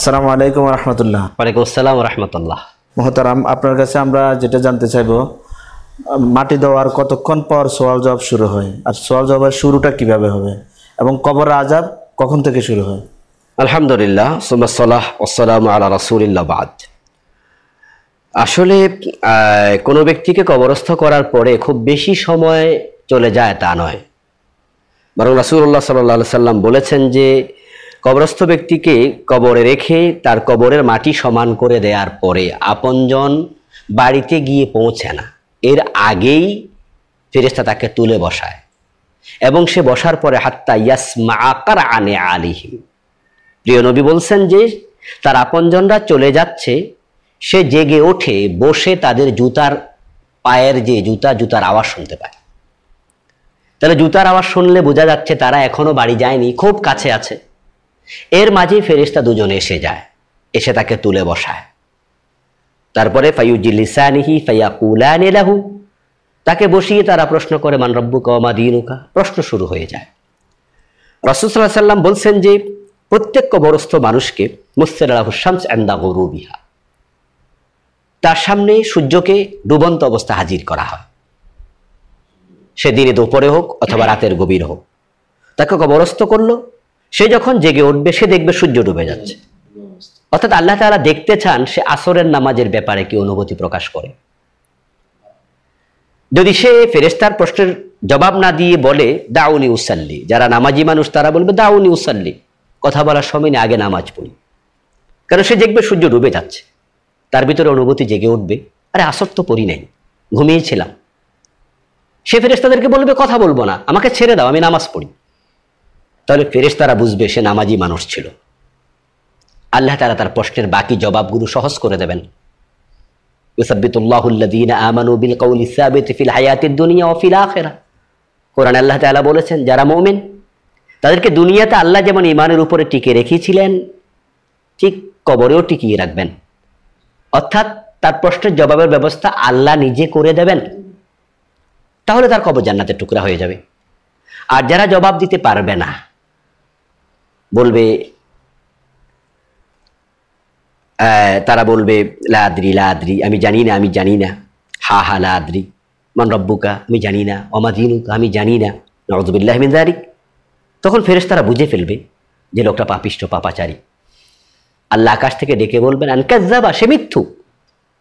আসসালামু আলাইকুম রহমতুল্লাহ ওয়ালাইকুম আসসালাম রহমতুল্লাহ মহতারাম আপনার কাছে আমরা যেটা জানতে চাইব মাটি দেওয়ার কতক্ষণ পর সোয়াল জবাব শুরু হয় আর সোয়াল জবাবের শুরুটা কিভাবে হবে এবং কবর আজাব কখন থেকে শুরু হয় আলহামদুলিল্লাহ সুমাসলাহ আসসালাম আলা রাসুলিল্লা বাদ আসলে কোনো ব্যক্তিকে কবরস্থ করার পরে খুব বেশি সময় চলে যায় তা নয় বরং রাসুল্লাহ সাল্লাহ সাল্লাম বলেছেন যে কবরস্থ ব্যক্তিকে কবরে রেখে তার কবরের মাটি সমান করে দেওয়ার পরে আপনজন বাড়িতে গিয়ে পৌঁছে না এর আগেই ফেরেস্তা তাকে তুলে বসায় এবং সে বসার পরে হাত্তা মা আকার আনে আলিহি প্রিয় নবী বলছেন যে তার আপনজনরা চলে যাচ্ছে সে জেগে ওঠে বসে তাদের জুতার পায়ের যে জুতা জুতার আওয়াজ শুনতে পায় তাহলে জুতার আওয়াজ শুনলে বোঝা যাচ্ছে তারা এখনো বাড়ি যায়নি খুব কাছে আছে এর মাঝে ফেরিস্তা দুজনে এসে যায় এসে তাকে তুলে বসায় তারপরে ফাইউজিলিসানিহি ফাইয়াকুলান তাকে বসিয়ে তারা প্রশ্ন করে মান রব্বু কমা দিনুকা প্রশ্ন শুরু হয়ে যায় রসুল্লাহ সাল্লাম বলছেন যে প্রত্যেক কবরস্থ মানুষকে মুস্তেরাহু শামস অ্যান্দা গরু তার সামনে সূর্যকে ডুবন্ত অবস্থা হাজির করা হয় সেদিনে দুপুরে হোক অথবা রাতের গভীর হোক তাকে কবরস্থ করলো সে যখন জেগে উঠবে সে দেখবে সূর্য ডুবে যাচ্ছে অর্থাৎ আল্লাহ তারা দেখতে চান সে আসরের নামাজের ব্যাপারে কি অনুভূতি প্রকাশ করে যদি সে ফেরেস্তার প্রশ্নের জবাব না দিয়ে বলে দাউনি উসাল্লি যারা নামাজি মানুষ তারা বলবে দাউনি উসাল্লি কথা বলার সময় আগে নামাজ পড়ি কারণ সে দেখবে সূর্য ডুবে যাচ্ছে তার ভিতরে অনুভূতি জেগে উঠবে আরে আসর তো পড়ি নাই ঘুমিয়েছিলাম সে ফেরেস্তাদেরকে বলবে কথা বলবো না আমাকে ছেড়ে দাও আমি নামাজ পড়ি তাহলে ফেরেশতারা বুঝবে সে নামাজি মানুষ ছিল আল্লাহ তারা তার প্রশ্নের বাকি জবাবগুলো সহজ করে দেবেন দুনিয়া ও কোরআন আল্লাহ তালা বলেছেন যারা মৌমেন তাদেরকে দুনিয়াতে আল্লাহ যেমন ইমানের উপরে টিকে রেখেছিলেন ঠিক কবরেও টিকিয়ে রাখবেন অর্থাৎ তার প্রশ্নের জবাবের ব্যবস্থা আল্লাহ নিজে করে দেবেন তাহলে তার কবর জান্নাতের টুকরা হয়ে যাবে আর যারা জবাব দিতে পারবে না বলবে তারা বলবে লাদ্রি লাদ্রি আমি জানি না আমি জানি না হা হা লাদ্রি মান রব্বুকা আমি জানি না অমাদিনুকা আমি জানি না নজবুল্লাহ মিনজারি তখন ফেরেস তারা বুঝে ফেলবে যে লোকটা পাপিষ্ট পাপাচারী আল্লাহ আকাশ থেকে ডেকে বলবেন আনকাজাবা সে মিথ্যু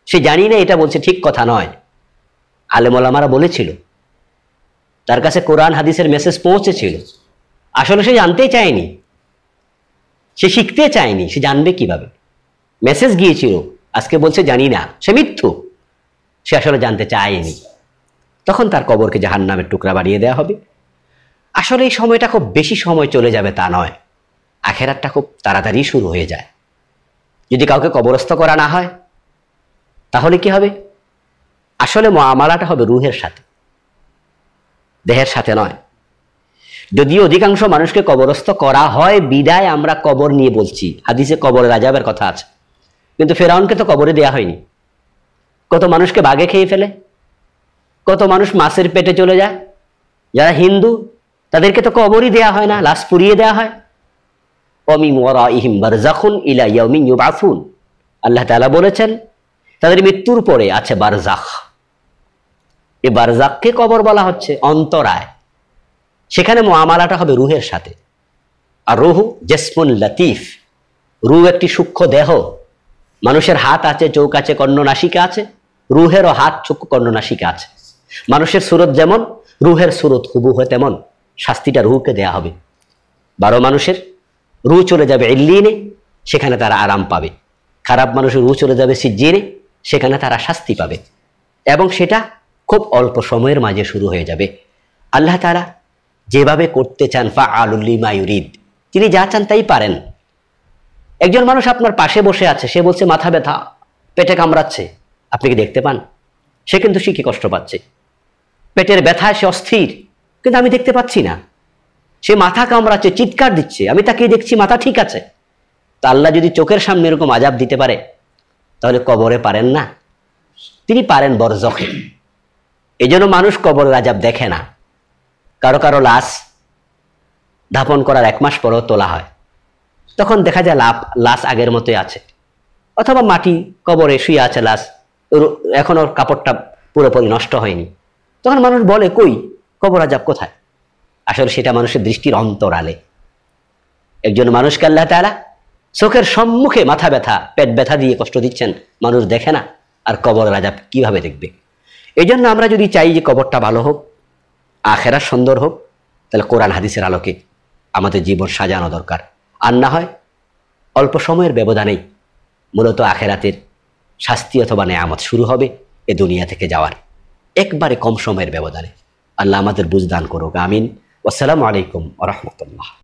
সে জানি না এটা বলছে ঠিক কথা নয় আলেমলামারা বলেছিল তার কাছে কোরআন হাদিসের মেসেজ পৌঁছেছিল আসলে সে জানতেই চায়নি সে শিখতে চায়নি সে জানবে কিভাবে মেসেজ গিয়েছিল আজকে বলছে জানি না সে মিথ্যু সে আসলে জানতে চায়নি তখন তার কবরকে জাহান নামের টুকরা বাড়িয়ে দেওয়া হবে আসলে এই সময়টা খুব বেশি সময় চলে যাবে তা নয় আখেরাতটা খুব তাড়াতাড়ি শুরু হয়ে যায় যদি কাউকে কবরস্থ করা না হয় তাহলে কি হবে আসলে মামালাটা হবে রুহের সাথে দেহের সাথে নয় যদিও অধিকাংশ মানুষকে কবরস্থ করা হয় বিদায় আমরা কবর নিয়ে বলছি হাদিসে কবর রাজাবের কথা আছে কিন্তু ফেরাউনকে তো কবরে দেয়া হয়নি কত মানুষকে বাঘে খেয়ে ফেলে কত মানুষ মাছের পেটে চলে যায় যারা হিন্দু তাদেরকে তো কবরই দেয়া হয় না লাশ পুড়িয়ে দেয়া হয় অমি মরা ইহিম বারজাখুন ইলা ইয়ামিন ইউবাফুন আল্লাহ তালা বলেছেন তাদের মৃত্যুর পরে আছে বারজাখ এ বারজাককে কবর বলা হচ্ছে অন্তরায় সেখানে মোয়ামালাটা হবে রুহের সাথে আর রুহু জেসমুন লতিফ রু একটি সূক্ষ্ম দেহ মানুষের হাত আছে চৌক আছে কর্ণনাশিকা আছে রুহেরও হাত চোখ কর্ণনাশিকা আছে মানুষের সুরত যেমন রুহের সুরত হুবু হুবুহ তেমন শাস্তিটা রুহকে দেয়া হবে বারো মানুষের রু চলে যাবে ইল্লিনে সেখানে তারা আরাম পাবে খারাপ মানুষের রু চলে যাবে সিজ্জিনে সেখানে তারা শাস্তি পাবে এবং সেটা খুব অল্প সময়ের মাঝে শুরু হয়ে যাবে আল্লাহ তারা যেভাবে করতে চান ফা আলুল্লিমা ইউরিদ তিনি যা চান তাই পারেন একজন মানুষ আপনার পাশে বসে আছে সে বলছে মাথা ব্যথা পেটে কামড়াচ্ছে আপনি কি দেখতে পান সে কিন্তু সে কি কষ্ট পাচ্ছে পেটের ব্যথায় সে অস্থির কিন্তু আমি দেখতে পাচ্ছি না সে মাথা কামড়াচ্ছে চিৎকার দিচ্ছে আমি তাকে দেখছি মাথা ঠিক আছে তা আল্লাহ যদি চোখের সামনে এরকম আজাব দিতে পারে তাহলে কবরে পারেন না তিনি পারেন বরজখে এই মানুষ কবরের আজাব দেখে না কারো কারো লাশ ধাপন করার এক মাস পরও তোলা হয় তখন দেখা যায় লাভ লাশ আগের মতোই আছে অথবা মাটি কবরে শুয়ে আছে লাশ এখনও কাপড়টা পুরোপুরি নষ্ট হয়নি তখন মানুষ বলে কই কবর আজাব কোথায় আসলে সেটা মানুষের দৃষ্টির অন্তরালে একজন মানুষকে আল্লাহ তালা চোখের সম্মুখে মাথা ব্যথা পেট ব্যথা দিয়ে কষ্ট দিচ্ছেন মানুষ দেখে না আর কবর রাজাব কিভাবে দেখবে এই জন্য আমরা যদি চাই যে কবরটা ভালো হোক আখেরা সুন্দর হোক তাহলে কোরআন হাদিসের আলোকে আমাদের জীবন সাজানো দরকার আর না হয় অল্প সময়ের ব্যবধানেই মূলত আখেরাতের শাস্তি অথবা নেয়ামত শুরু হবে এ দুনিয়া থেকে যাওয়ার একবারে কম সময়ের ব্যবধানে আল্লাহ আমাদের বুঝদান করুক আমিন আসসালামু আলাইকুম রহমতুল্লাহ